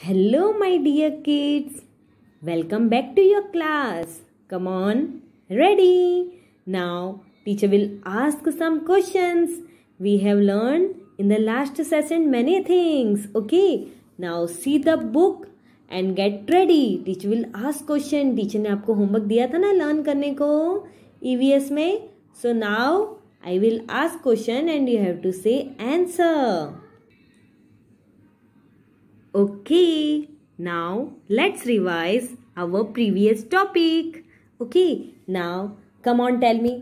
Hello my dear kids welcome back to your class come on ready now teacher will ask some questions we have learn in the last session many things okay now see the book and get ready teacher will ask question teacher ने आपको homework दिया था ना learn करने को EVS e में so now I will ask question and you have to say answer Okay, now let's revise our previous topic. Okay, now come on tell me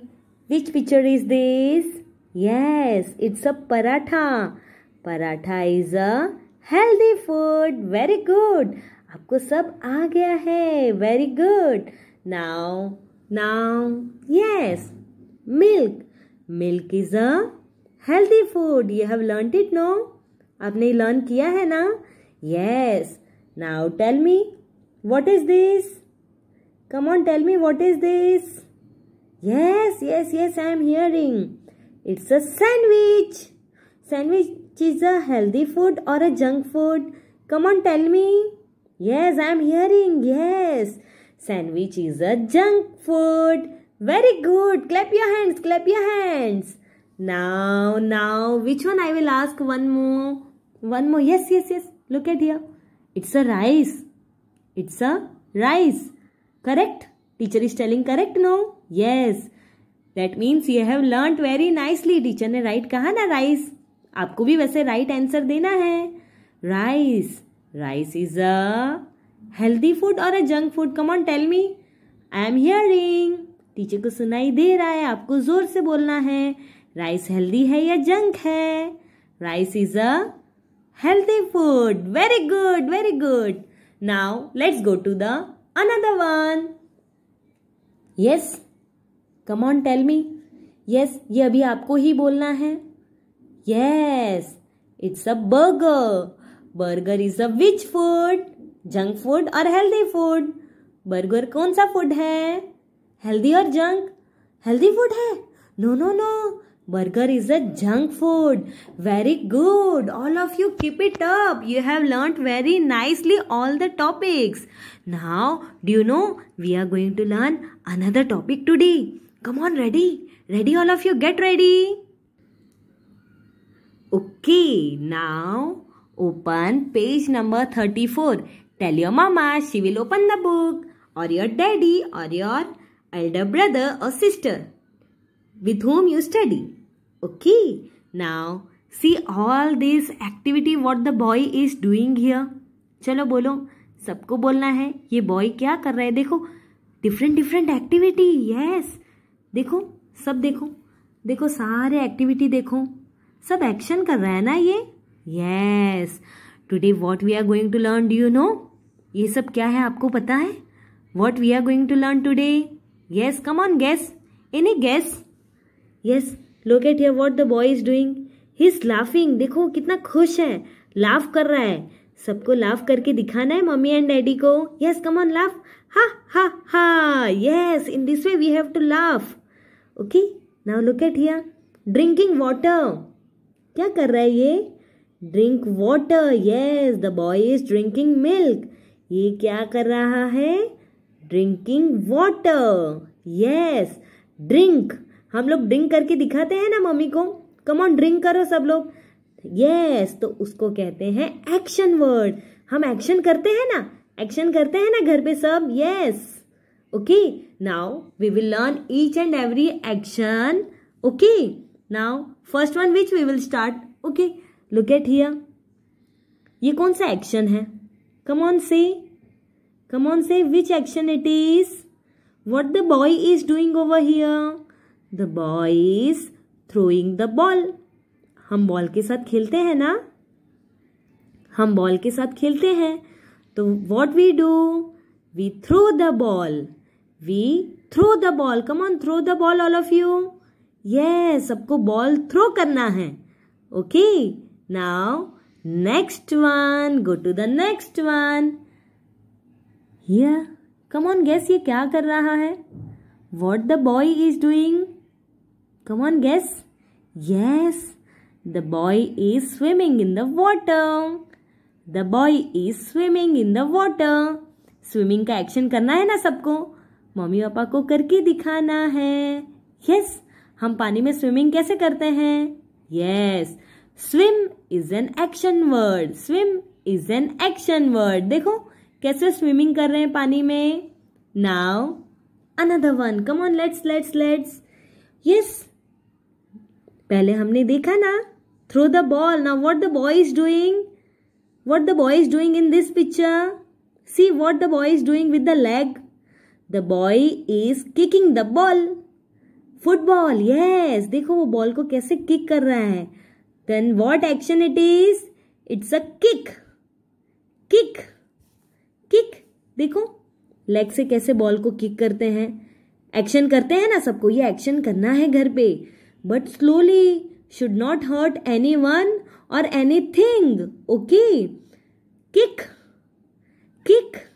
which picture is this? Yes, it's a paratha. Paratha is a healthy food. Very good. आपको सब आ गया है very good now now yes milk milk is a healthy food you have learn it no आपने learn किया है ना Yes. Now tell me, what is this? Come on, tell me, what is this? Yes, yes, yes, I am hearing. It's a sandwich. Sandwich is a healthy food or a junk food. Come on, tell me. Yes, I am hearing. Yes. Sandwich is a junk food. Very good. Clap your hands. Clap your hands. Now, now, which one I will ask one more? One more. Yes, yes, yes. look at here it's a rice it's a rice correct teacher is telling correct no yes that means you have learnt very nicely teacher ne right kaha na rice aapko bhi वैसे right answer dena hai rice rice is a healthy food or a junk food come on tell me I am hearing teacher ko sunai de रहा hai aapko zor se bolna hai rice healthy hai ya junk hai rice is a Healthy food. Very good, very good. Now let's go to the another one. Yes. Come on, tell me. Yes, ye abhi aapko hi bolna hai Yes. It's a burger. Burger is a which food? Junk food or healthy food? burger kaun sa food hai healthy or junk healthy food hai no no no Burger is a junk food. Very good. All of you keep it up. You have learnt very nicely all the topics. Now, do you know we are going to learn another topic today. Come on, ready? Ready all of you? Get ready. Okay, now open page number 34. Tell your mama she will open the book or your daddy or your elder brother or sister with whom you study. Okay, now see all this activity what the boy is doing here. चलो बोलो सबको बोलना है ये boy क्या कर रहा है देखो डिफरेंट डिफरेंट एक्टिविटी यस देखो सब देखो देखो सारे एक्टिविटी देखो सब एक्शन कर रहा है ना ये yes today what we are going to learn do you know ये सब क्या है आपको पता है what we are going to learn today yes come on guess any guess yes look at here what the boy is doing he is laughing देखो कितना खुश है लाफ कर रहा है सबको लाफ करके दिखाना है मम्मी एंड डैडी को yes come on laugh ha हा ha yes in this way we have to laugh okay now look at here drinking water क्या कर रहा है ये drink water yes the boy is drinking milk ये क्या कर रहा है ड्रिंकिंग वाटर यस ड्रिंक हम लोग ड्रिंक करके दिखाते हैं ना मम्मी को कम ऑन ड्रिंक करो सब लोग यस तो उसको कहते हैं एक्शन वर्ड हम एक्शन करते हैं ना एक्शन करते हैं ना घर पे सब yes okay now we will learn each and every action okay now first one which we will start okay look at here ये कौन सा एक्शन है कम ऑन से come on say which action it is what the boy is doing over here the boy is throwing the ball हम ball के साथ खेलते हैं ना हम बॉल के साथ खेलते हैं तो what we do we throw the ball we throw the ball come on throw the ball all of you ये सबको बॉल थ्रो करना है okay now next one go to the next one come on guess ये क्या कर रहा है what the boy is doing Come on, guess. Yes, the boy is swimming in the water. The boy is swimming in the water. Swimming का action करना है ना सबको मम्मी पापा को करके दिखाना है यस yes, हम पानी में स्विमिंग कैसे करते हैं yes swim is an action word swim is an action word देखो कैसे स्विमिंग कर रहे हैं पानी में now another one come on let's let's let's yes पहले हमने देखा ना थ्रो द बॉल ना what the boy is doing what the boy is doing in this picture see what the boy is doing with the leg the boy is kicking the ball football yes देखो वो ball को कैसे kick कर रहा है then what action it is it's a kick kick kick देखो leg से कैसे बॉल को किक करते हैं एक्शन करते हैं ना सबको ये एक्शन करना है घर पे but slowly should not hurt anyone or anything. Okay? Kick. Kick.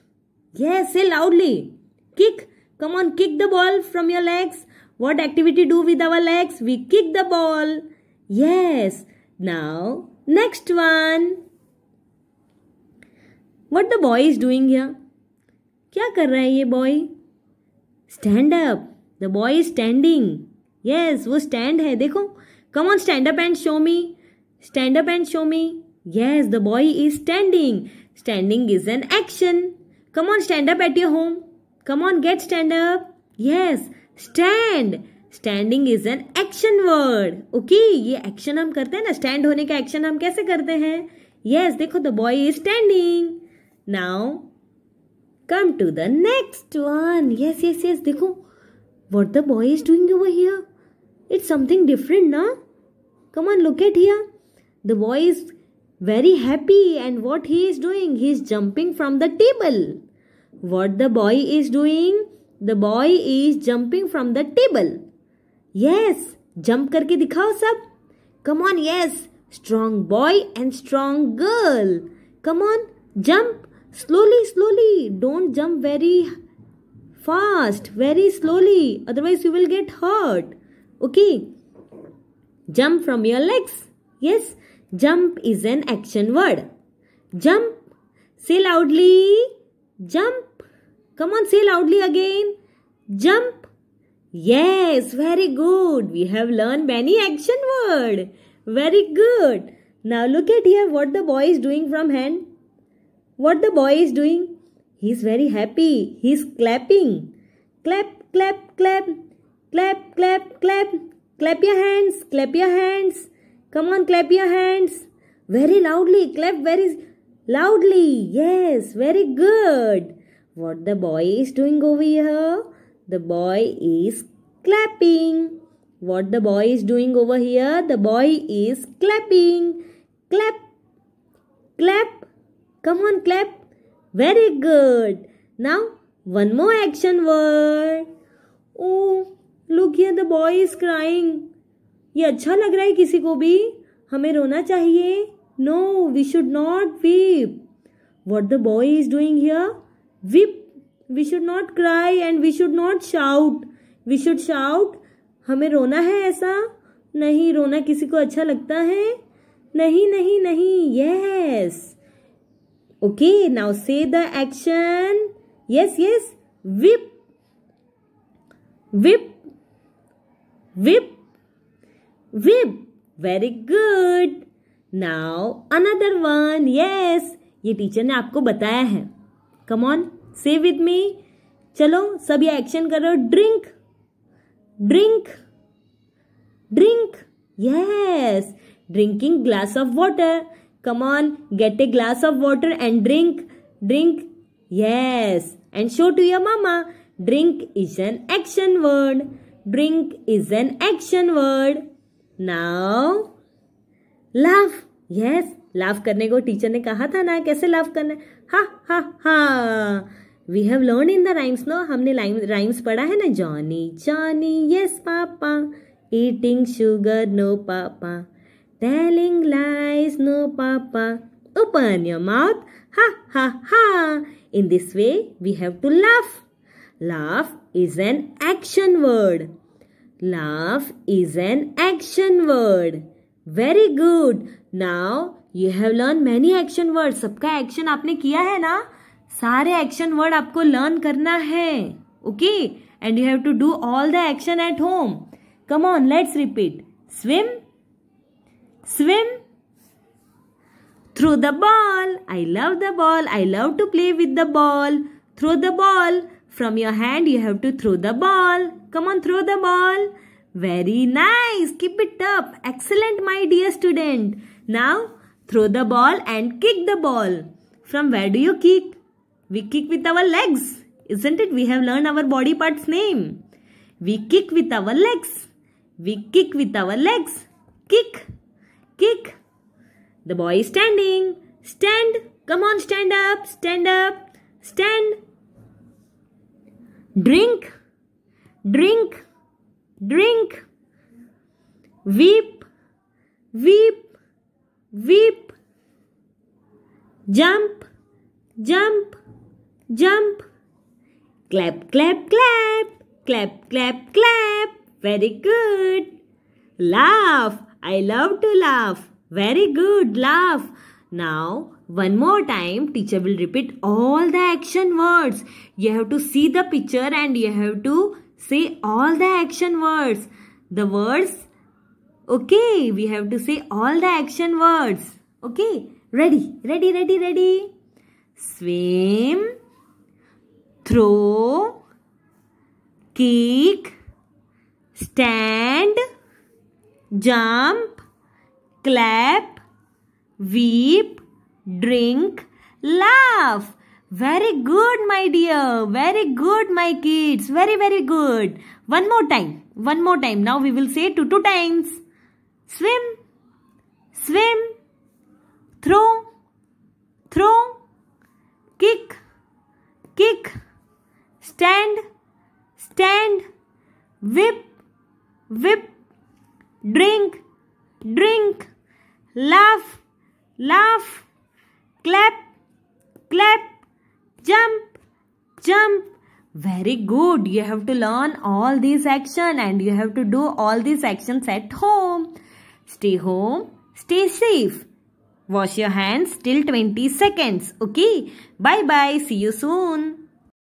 Yes, say loudly. Kick. Come on, kick the ball from your legs. What activity do with our legs? We kick the ball. Yes. Now, next one. What the boy is doing here? क्या कर रहा है ये boy Stand up. The boy is standing. Yes वो stand है देखो come on stand up and show me stand up and show me yes the boy is standing standing is an action come on stand up at your home come on get stand up yes stand standing is an action word okay ये action हम करते हैं ना stand होने का action हम कैसे करते हैं यस yes, देखो the boy is standing now come to the next one yes yes yes देखो what the boy is doing over here It's something different, na? Come on, look at here. The boy is very happy and what he is doing? He is jumping from the table. What the boy is doing? The boy is jumping from the table. Yes, jump करके दिखाओ सब. Come on, yes. Strong boy and strong girl. Come on, jump. Slowly, slowly. Don't jump very fast, very slowly. Otherwise, you will get hurt. Okay. Jump from your legs. Yes, jump is an action word. Jump. Say loudly. Jump. Come on, say loudly again. Jump. Yes, very good. We have learned many action word. Very good. Now look at here what the boy is doing from hand. What the boy is doing? He is very happy. He is clapping. Clap, clap, clap. Clap, clap, clap. Clap your hands. Clap your hands. Come on, clap your hands. Very loudly. Clap very loudly. Yes, very good. What the boy is doing over here? The boy is clapping. What the boy is doing over here? The boy is clapping. Clap, clap. Come on, clap. Very good. Now, one more action word. Oh. Look here the boy is crying ये अच्छा लग रहा है किसी को भी हमें रोना चाहिए no we should not weep what the boy is doing here we should not cry and we should not shout we should shout हमें रोना है ऐसा नहीं रोना किसी को अच्छा लगता है नहीं नहीं नहीं yes okay now say the action yes yes whip whip whip whip very good now another one yes ये टीचर ने आपको बताया है कम ऑन से विद मी चलो सब ये एक्शन करो drink drink drink yes drinking glass of water come on get a glass of water and drink drink yes and show to your मामा drink is an action word Brink is an action word. Now, laugh. Yes, laugh करने को teacher ने कहा था ना कैसे laugh करना है हा हा हा we have learn in the rhymes no हमने राइम्स पढ़ा है ना Johnny Johnny yes papa eating sugar no papa telling lies no papa open your mouth ha ha ha in this way we have to laugh laugh is an action word. Laugh is an action word. Very good. Now you have learned many action words. सबका action आपने किया है ना सारे action word आपको learn करना है Okay? And you have to do all the action at home. Come on, let's repeat. Swim. Swim. Throw the ball. I love the ball. I love to play with the ball. Throw the ball. From your hand, you have to throw the ball. Come on, throw the ball. Very nice. Keep it up. Excellent, my dear student. Now, throw the ball and kick the ball. From where do you kick? We kick with our legs. Isn't it? We have learned our body part's name. We kick with our legs. We kick with our legs. Kick. Kick. The boy is standing. Stand. Come on, stand up. Stand up. Stand drink drink drink weep weep weep jump jump jump clap clap clap clap clap clap very good laugh i love to laugh very good laugh now one more time, teacher will repeat all the action words. You have to see the picture and you have to say all the action words. The words, okay, we have to say all the action words. Okay, ready, ready, ready, ready. Swim, throw, kick, stand, jump, clap, weep, drink, laugh. Very good, my dear. Very good, my kids. Very, very good. One more time. One more time. Now we will say two, two times. Swim, swim, throw, throw, kick, kick, stand, stand, whip, whip, drink, drink, laugh, laugh, clap, clap, jump, jump. Very good. You have to learn all these actions, and you have to do all these actions at home. Stay home, stay safe. Wash your hands till 20 seconds. Okay. Bye bye. See you soon.